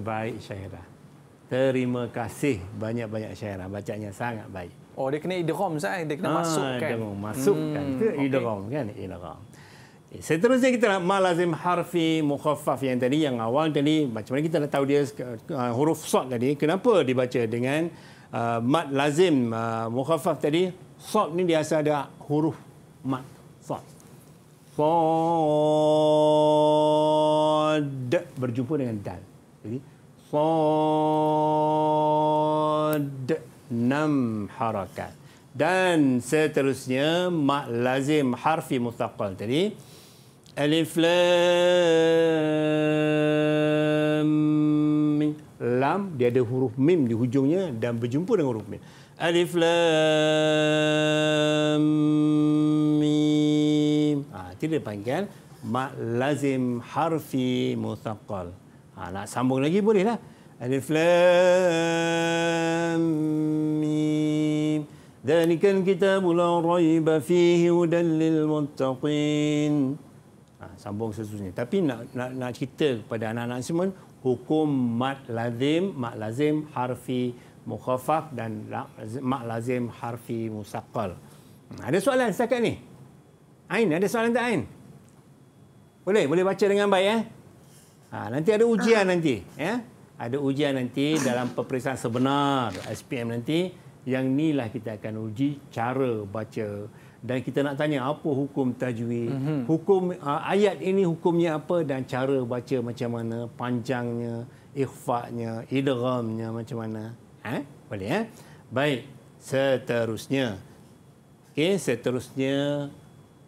baik Syairah. Terima kasih banyak-banyak Syairah. Bacanya sangat baik. Oh, dia kena idrom, Zai. Dia kena ah, masukkan. Dia masukkan. Hmm, okay. idrom, kan? Idrom. Eh, seterusnya kita nak malazim harfi mukhaffaf yang tadi, yang awal tadi. Macam mana kita nak tahu dia ah, huruf sot tadi. Kenapa dibaca dengan uh, mat lazim uh, mukhaffaf tadi. Sot ni dia ada huruf mat. Sot. Sod. Berjumpa dengan dal. Jadi, sad enam harakat dan seterusnya mak lazim harfi mutaqal. tadi alif lam lam dia ada huruf mim di hujungnya dan berjumpa dengan huruf mim alif lam mim ha, ah, tidak panggil mak lazim harfi mutaqal. Ha, nak sambung lagi boleh lah. Alif Lam Mim. Dalika al-kitabu la raiba fihi hudan lil muttaqin. Ha, sambung seterusnya. Tapi nak, nak, nak cerita kepada anak-anak semua, hukum mat lazim, mat lazim harfi mukhafaf dan mat lazim harfi musaqqal. Hmm, ada soalan setakat ni? Ain, ada soalan tak Ain? Boleh, boleh baca dengan baik eh? Ya? Ha, nanti ada ujian ha. nanti. Ya? Ada ujian nanti dalam peperiksaan sebenar SPM nanti. Yang inilah kita akan uji cara baca. Dan kita nak tanya apa hukum tajwid. Mm-hmm. Hukum uh, ayat ini hukumnya apa dan cara baca macam mana. Panjangnya, ikhfaknya, idramnya macam mana. Ha? Boleh ya? Eh? Baik. Seterusnya. Okey, seterusnya.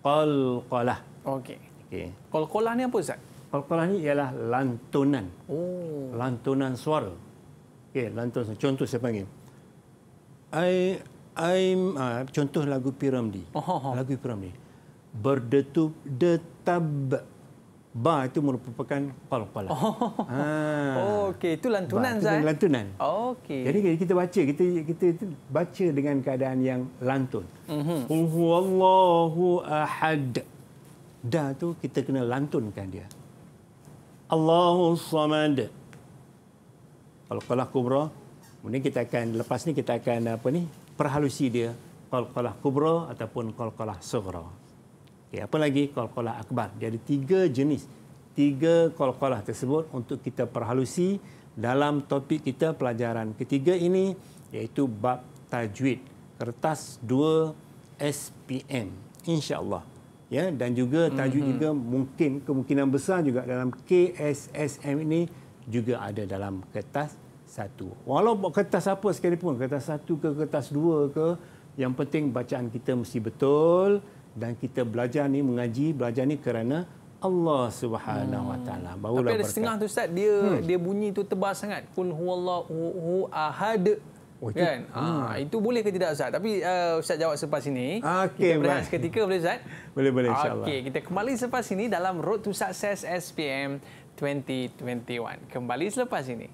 Qalqalah. Okey. Okay. Qalqalah ni apa Ustaz? Qalqalah ni ialah lantunan. Oh. Lantunan suara. Okey, lantun contoh saya panggil. I I'm uh, contoh lagu Piramdi. Oh, oh, oh. Lagu Piramdi. Berdetup detab ba itu merupakan qalqalah. Oh, oh, oh. Ha. Oh, Okey, itu lantunan saya. itu lantunan. Okey. Jadi kita baca kita kita baca dengan keadaan yang lantun. Mhm. Mm Huwallahu ahad. Da tu kita kena lantunkan dia. Allahus Samad. Qalqalah Kubra. Kemudian kita akan lepas ni kita akan apa ni? Perhalusi dia Qalqalah Kubra ataupun Qalqalah Sughra. Okay, apa lagi Qalqalah Akbar. Dia ada tiga jenis. Tiga Qalqalah tersebut untuk kita perhalusi dalam topik kita pelajaran ketiga ini iaitu bab tajwid kertas 2 SPM Insya Allah ya dan juga tajuk mm-hmm. juga mungkin kemungkinan besar juga dalam KSSM ini juga ada dalam kertas satu. Walau kertas apa sekalipun, kertas satu ke kertas dua ke, yang penting bacaan kita mesti betul dan kita belajar ni mengaji, belajar ni kerana Allah Subhanahu Wa hmm. Taala. Tapi ada setengah tu Ustaz, dia hmm. dia bunyi tu tebal sangat. Kul huwallahu ahad. Oh, itu, kan? Ha. itu boleh ke tidak Ustaz? Tapi uh, Ustaz jawab selepas ini. Okay, kita berehat seketika boleh Ustaz? Boleh, boleh insyaAllah. Okay, kita kembali selepas ini dalam Road to Success SPM 2021. Kembali selepas ini.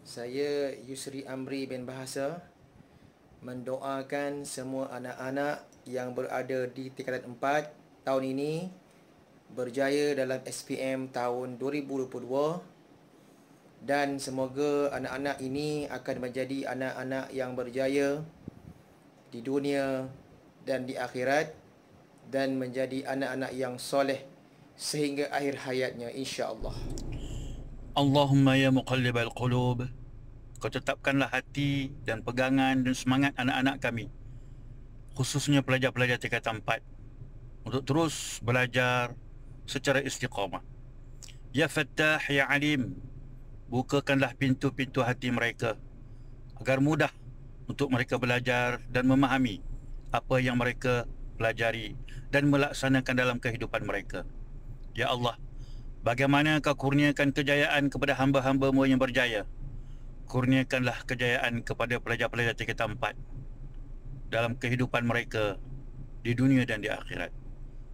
Saya Yusri Amri bin Bahasa mendoakan semua anak-anak yang berada di tingkatan 4 tahun ini berjaya dalam SPM tahun 2022 dan semoga anak-anak ini akan menjadi anak-anak yang berjaya di dunia dan di akhirat dan menjadi anak-anak yang soleh sehingga akhir hayatnya insya-Allah. Allahumma ya muqallibal qulub kau tetapkanlah hati dan pegangan dan semangat anak-anak kami khususnya pelajar-pelajar tingkat 4 untuk terus belajar secara istiqamah. Ya Fattah ya Alim bukakanlah pintu-pintu hati mereka agar mudah untuk mereka belajar dan memahami apa yang mereka pelajari dan melaksanakan dalam kehidupan mereka. Ya Allah, bagaimana kau kurniakan kejayaan kepada hamba-hambamu yang berjaya? Kurniakanlah kejayaan kepada pelajar-pelajar tiga tempat dalam kehidupan mereka di dunia dan di akhirat.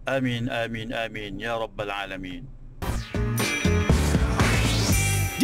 Amin, amin, amin. Ya Rabbal Alamin.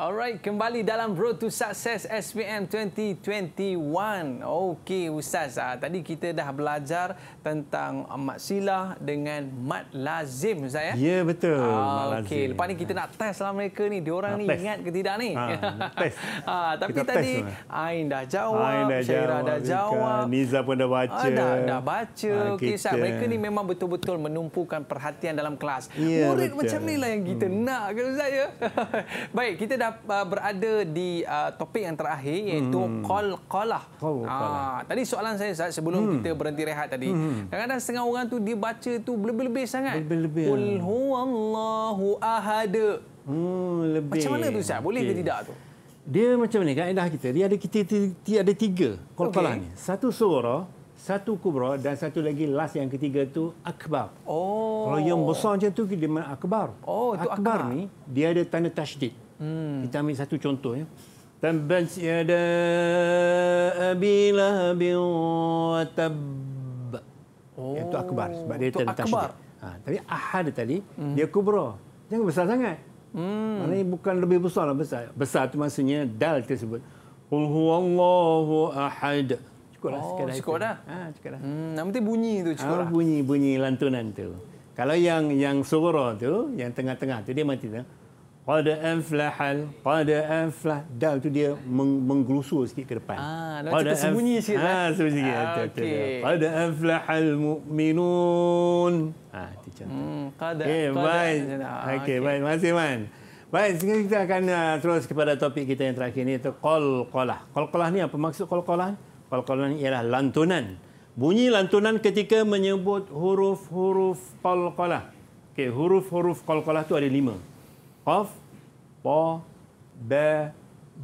Alright, kembali dalam Road to Success SPM 2021. Okey, Ustaz. Ah, tadi kita dah belajar tentang mat silah dengan mat lazim, Ustaz. Ya, ya betul. Ah, Okey, lepas ni kita nak test lah mereka ni. Diorang nak ni test. ingat ke tidak ni? Ha, (laughs) test. ah, tapi kita tadi, lah. Ain dah jawab, Ain dah Syairah jawab, dah jawab. Rika. Niza pun dah baca. Ah, dah, dah baca. Ha, Okey, Ustaz. Mereka ni memang betul-betul menumpukan perhatian dalam kelas. Ya, Murid betul. macam ni lah yang kita hmm. nak, kan Ustaz? Ya? (laughs) Baik, kita dah dah uh, berada di uh, topik yang terakhir iaitu qalqalah. Hmm. Qal ah, tadi soalan saya Ustaz sebelum hmm. kita berhenti rehat tadi. Hmm. Kadang-kadang hmm. setengah orang tu dia baca tu lebih-lebih sangat. Lebih-lebih. Qul huwallahu ahad. Hmm, lebih. Macam mana tu Ustaz? Boleh okay. ke tidak tu? Dia macam ni kaedah kita. Dia ada kita ada tiga qalqalah okay. ni. Satu surah satu kubra dan satu lagi last yang ketiga tu akbar. Oh. Kalau yang besar macam tu dia mana akbar. Oh, akbar, akbar ni dia ada tanda tasydid. Hmm. Kita ambil satu contoh ya. Tabbat yada Abi Lahabin wa tab. Oh. Itu akbar sebab dia tentang akbar. Ha, tapi ahad tadi hmm. dia kubra. Jangan besar sangat. Hmm. Maknanya bukan lebih besar lah besar. Besar tu maksudnya dal tersebut. Qul huwallahu ahad. Cukup lah oh, sekadar. Cukup dah. Ha, cukup dah. Hmm, nama tu bunyi tu ah, cukup ha, Bunyi, bunyi lantunan tu. Kalau yang yang suara tu, yang tengah-tengah tu dia mati tu. Qad hal, qad aflah. Dal tu dia meng menggelusur sikit ke depan. Ah, nak cakap sembunyi sikit. Ah, eh? sembunyi sikit. Ah, okay. okay. Qad aflahal mu'minun. Ah, itu contoh. Hmm, qad okay, baik. Eh, ah, okay, okay, baik. masih kasih, Man. Baik, sekarang kita akan uh, terus kepada topik kita yang terakhir ini, iaitu qol-qolah. Qol-qolah ini apa maksud qol-qolah? Qol-qolah ini ialah lantunan. Bunyi lantunan ketika menyebut huruf-huruf qol-qolah. Okay, huruf-huruf qol-qolah itu ada lima. Qaf, pa ba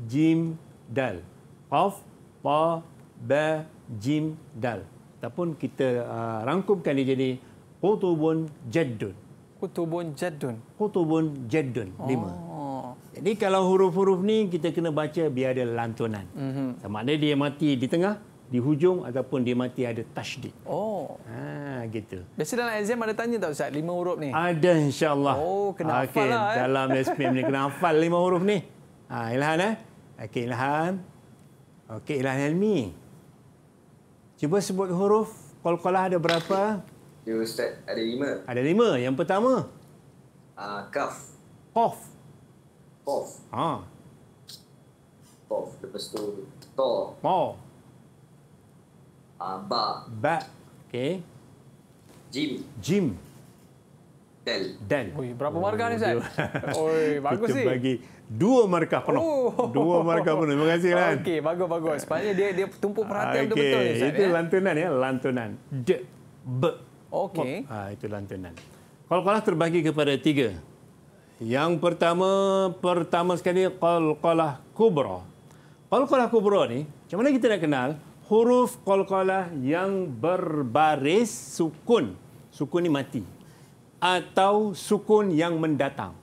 jim dal qaf pa ba jim dal ataupun kita uh, rangkumkan dia jadi kutubun jaddun kutubun jaddun kutubun jaddun lima oh. jadi kalau huruf-huruf ni kita kena baca biar ada lantunan mm-hmm. sama ada dia mati di tengah di hujung ataupun dia mati ada tajdid. Oh. Ha gitu. Biasa dalam exam ada tanya tak ustaz lima huruf ni? Ada insya-Allah. Oh kena hafal okay. lah. Eh. Dalam SPM ni kena hafal lima huruf ni. Ha Ilhan eh. Okey Ilhan. Okey Ilhan Helmi. Cuba sebut huruf qalqalah ada berapa? Ya ustaz ada lima. Ada lima. Yang pertama ah uh, kaf. Qaf. Qaf. Ha. Qaf lepas tu ta. Ha. Ah, ba. Ba. Okay. Jim. Jim. Del. Del. Oi, berapa markah ni, Zain? Oh, (laughs) Oi, (laughs) bagus ni. bagi dua markah penuh. Oh. Dua markah penuh. Terima kasih, Lan. (laughs) Okey, bagus, bagus. Sebenarnya dia dia tumpu perhatian ah, okay. betul-betul, Zain. Itu ya? lantunan, ya. Lantunan. D. B. Okey. Ha, itu lantunan. Kalau kolah terbagi kepada tiga. Yang pertama, pertama sekali, kol-kolah kubra. Kol-kolah kubra ni, macam mana kita nak kenal? huruf qalqalah yang berbaris sukun. Sukun ini mati. Atau sukun yang mendatang.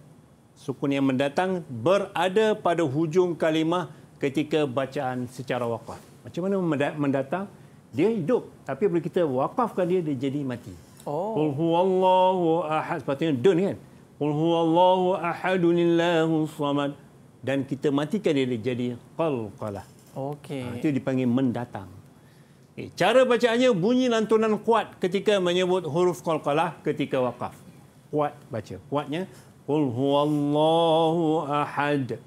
Sukun yang mendatang berada pada hujung kalimah ketika bacaan secara wakaf. Macam mana mendatang? Dia hidup. Tapi bila kita wakafkan dia, dia jadi mati. Oh. Qul huwallahu ahad. Sepatutnya dun kan? Qul huwallahu ahadunillahu samad. Dan kita matikan dia, dia jadi qalqalah. Okey. Ah, itu dipanggil mendatang. Eh, cara bacaannya bunyi lantunan kuat ketika menyebut huruf qalqalah ketika wakaf. Kuat baca. Kuatnya qul huwallahu ahad.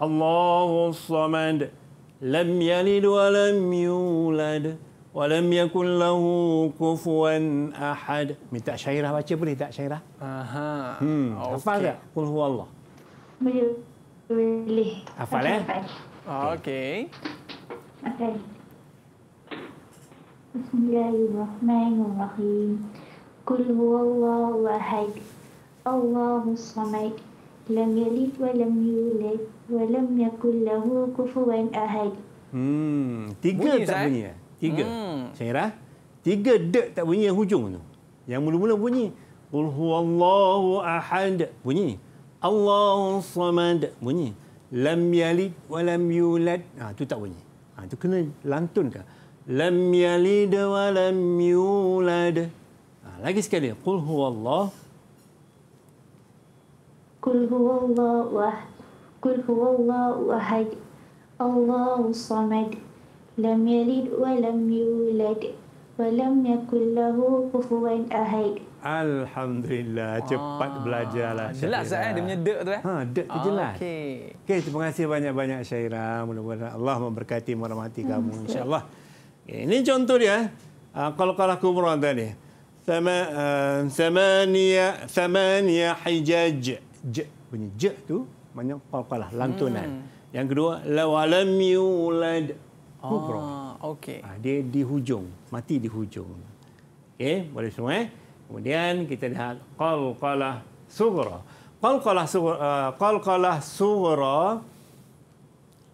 Allahu samad. Lam yalid wa lam yulad wa lam yakul lahu kufuwan ahad. Minta syairah baca boleh tak syairah? Aha. Hmm. Okay. Apa dia? Qul huwallah. Boleh. Hafal eh? Okay. Okay. Ah, okey. Okay. Bismillahirrahmanirrahim. Kul huwallahu ahad. Allahu samad. Lam yalid wa lam yulad wa lam yakul lahu kufuwan ahad. Hmm, tiga bunyi, tak say? bunyi. Eh? Tiga. Hmm. Syairah. Tiga dek tak bunyi yang hujung tu. Yang mula-mula bunyi. Kul huwallahu ahad. Bunyi. Allahu samad. Bunyi lam yalid wa lam yulad ha itu tak bunyi ha itu kena lantunkan lam yalid wa lam yulad ha lagi sekali qul huwallah qul huwallah wa Allah huwallah ahad allahu samad lam yalid wa lam yulad wa lam yakul lahu kufuwan Alhamdulillah ah. cepat belajarlah belajar lah. Jelas eh dia punya dek tu eh. Ha dek tu oh, jelas. Okey. Okey terima kasih banyak-banyak Syaira. Mudah-mudahan Allah memberkati merahmati kamu hmm. insya-Allah. Okay, ini contoh dia. Kalau eh. ah, uh, Kubra tadi. Sama samania samania hijaj. J bunyi j tu maknanya qalqalah lantunan. Hmm. Yang kedua la walam yulad. Kubra. Oh, okey. Ha, dia di hujung, mati di hujung. Okey, boleh semua eh? Kemudian kita lihat qalqalah sughra. Qalqalah sughra eh, qalah sughra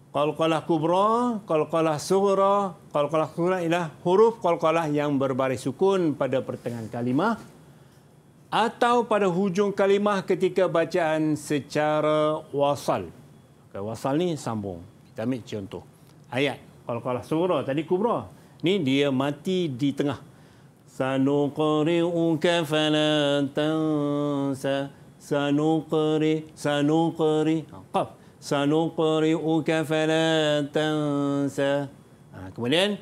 qalqalah kubra, qalqalah sughra, qalah kubra ialah huruf qalah yang berbaris sukun pada pertengahan kalimah atau pada hujung kalimah ketika bacaan secara wasal. Okay, wasal ni sambung. Kita ambil contoh. Ayat qalah sughra tadi kubra. Ni dia mati di tengah. سنقرئك فلا تنسى سنقرئ سنقرئ قف سنقرئك فلا تنسى kemudian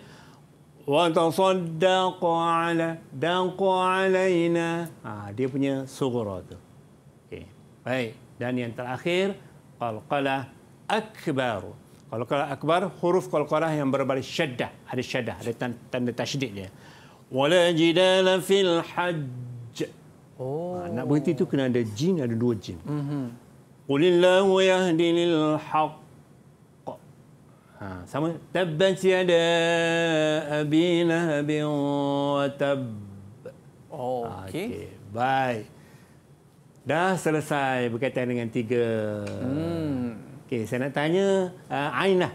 وتصدق على دق علينا ha, dia punya sughra tu okey baik dan yang terakhir qalqalah akbar qalqalah akbar huruf qalqalah yang berbaris syaddah ada syaddah ada tanda tasydid dia wala jidala fil hajj. Oh. Ah, nak berhenti tu kena ada jin ada dua jin. Mhm. Qulillahu yahdi lil haqq. Ha, sama tabbat yada abi lahabin wa tab. Oh, ah, okey. Okay. Bye. Dah selesai berkaitan dengan tiga. Hmm. Okey, saya nak tanya uh, Ain lah.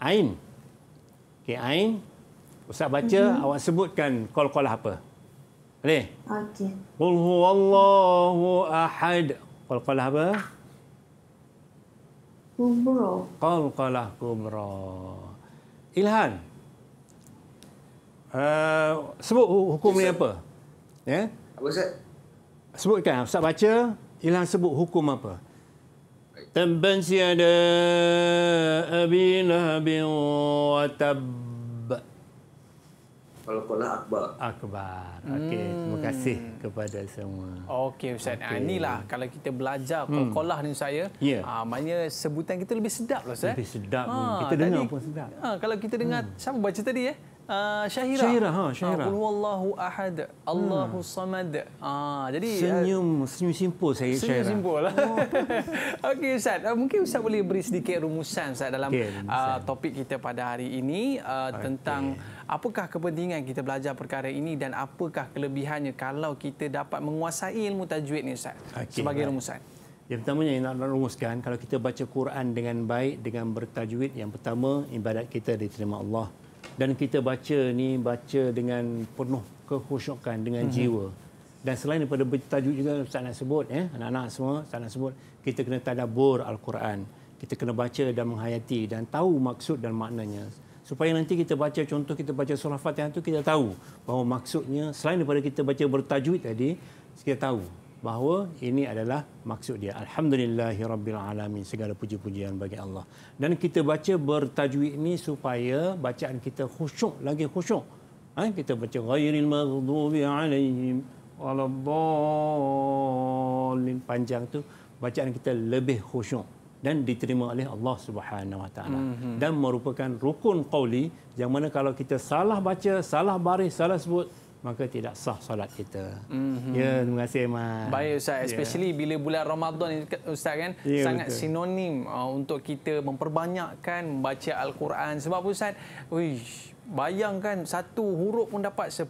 Ain. Okey, Ain. Ustaz baca, mm-hmm. awak sebutkan Kol kolah apa? Boleh? Okey. Qul huwallahu ahad. Qalqalah apa? Kol kolah kubra. Ilhan. Uh, sebut hukumnya apa? Ya. Yeah? Apa Ustaz? Sebutkan Ustaz baca, Ilhan sebut hukum apa? Tabban siada abi lahabin wa tab Falakullah Akbar. Akbar. Okey, hmm. terima kasih kepada semua. Okey Ustaz. Ah, okay. Inilah kalau kita belajar Falakullah hmm. kolah ni saya, yeah. Ya. maknanya sebutan kita lebih sedap lah saya. Lebih sedap. Ha, kita tadi, dengar pun sedap. Ha, kalau kita dengar, hmm. siapa baca tadi ya? Uh, Syahira. Syahira, ha, Syahira. Uh, Wallahu ahad, Allahu hmm. samad. Ah, uh, jadi senyum, uh, senyum simpul saya senyum Syahira. Senyum simpul. Lah. Oh. (laughs) Okey, Ustaz. Uh, mungkin Ustaz boleh beri sedikit rumusan Ustaz dalam okay, uh, topik kita pada hari ini uh, okay. tentang okay apakah kepentingan kita belajar perkara ini dan apakah kelebihannya kalau kita dapat menguasai ilmu tajwid ni Ustaz okay, sebagai baik. rumusan? Ya, yang pertama yang nak rumuskan, kalau kita baca Quran dengan baik, dengan bertajwid, yang pertama, ibadat kita diterima Allah. Dan kita baca ni baca dengan penuh kekhusyukan, dengan mm-hmm. jiwa. Dan selain daripada bertajwid juga, saya nak sebut, eh, anak-anak semua, saya nak sebut, kita kena tadabur Al-Quran. Kita kena baca dan menghayati dan tahu maksud dan maknanya supaya nanti kita baca contoh kita baca surah Fatihah itu kita tahu bahawa maksudnya selain daripada kita baca bertajwid tadi kita tahu bahawa ini adalah maksud dia alhamdulillahirabbilalamin segala puji-pujian bagi Allah dan kita baca bertajwid ini supaya bacaan kita khusyuk lagi khusyuk ha? kita baca ghairil maghdubi alaihim waladdallin panjang tu bacaan kita lebih khusyuk dan diterima oleh Allah Subhanahu Wa Taala mhm. dan merupakan rukun qauli yang mana kalau kita salah baca, salah baris, salah sebut maka tidak sah solat kita. Mm-hmm. Ya, terima kasih Mas. Baik Ustaz, ya. especially bila bulan Ramadan ini, Ustaz kan yeah, ya, sangat betul. sinonim uh, untuk kita memperbanyakkan baca al-Quran sebab Ustaz, uish, bayangkan satu huruf pun dapat 10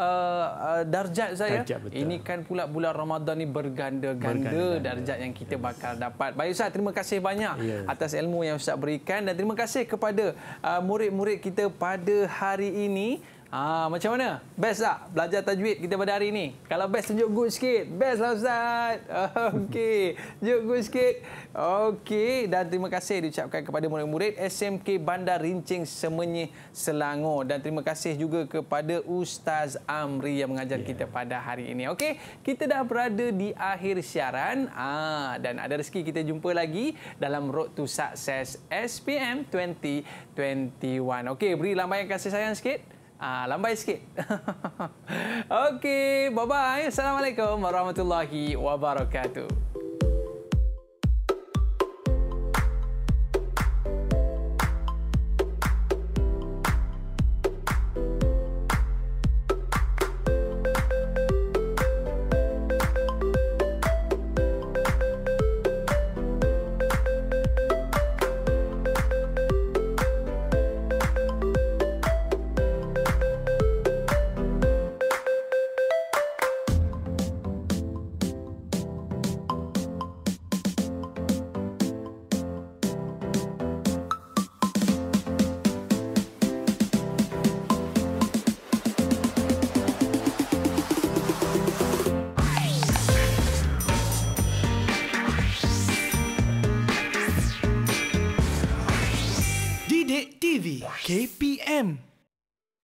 Uh, uh, darjat saya. Darjat, ini kan pula bulan Ramadan ni berganda-ganda berganda, darjat yang kita yes. bakal dapat. Baik Ustaz, terima kasih banyak yes. Ya. atas ilmu yang Ustaz berikan dan terima kasih kepada uh, murid-murid kita pada hari ini. Ah, macam mana? Best tak belajar tajwid kita pada hari ini? Kalau best tunjuk good sikit. Best lah Ustaz. (laughs) Okey. Tunjuk good sikit. Okey. Dan terima kasih diucapkan kepada murid-murid SMK Bandar Rincing Semenyih Selangor. Dan terima kasih juga kepada Ustaz Amri yang mengajar yeah. kita pada hari ini. Okey. Kita dah berada di akhir siaran. Ah, dan ada rezeki kita jumpa lagi dalam Road to Success SPM 2021. Okey. Beri lambaian kasih sayang sikit. Ah, lambai sikit. (laughs) Okey, bye-bye. Assalamualaikum warahmatullahi wabarakatuh.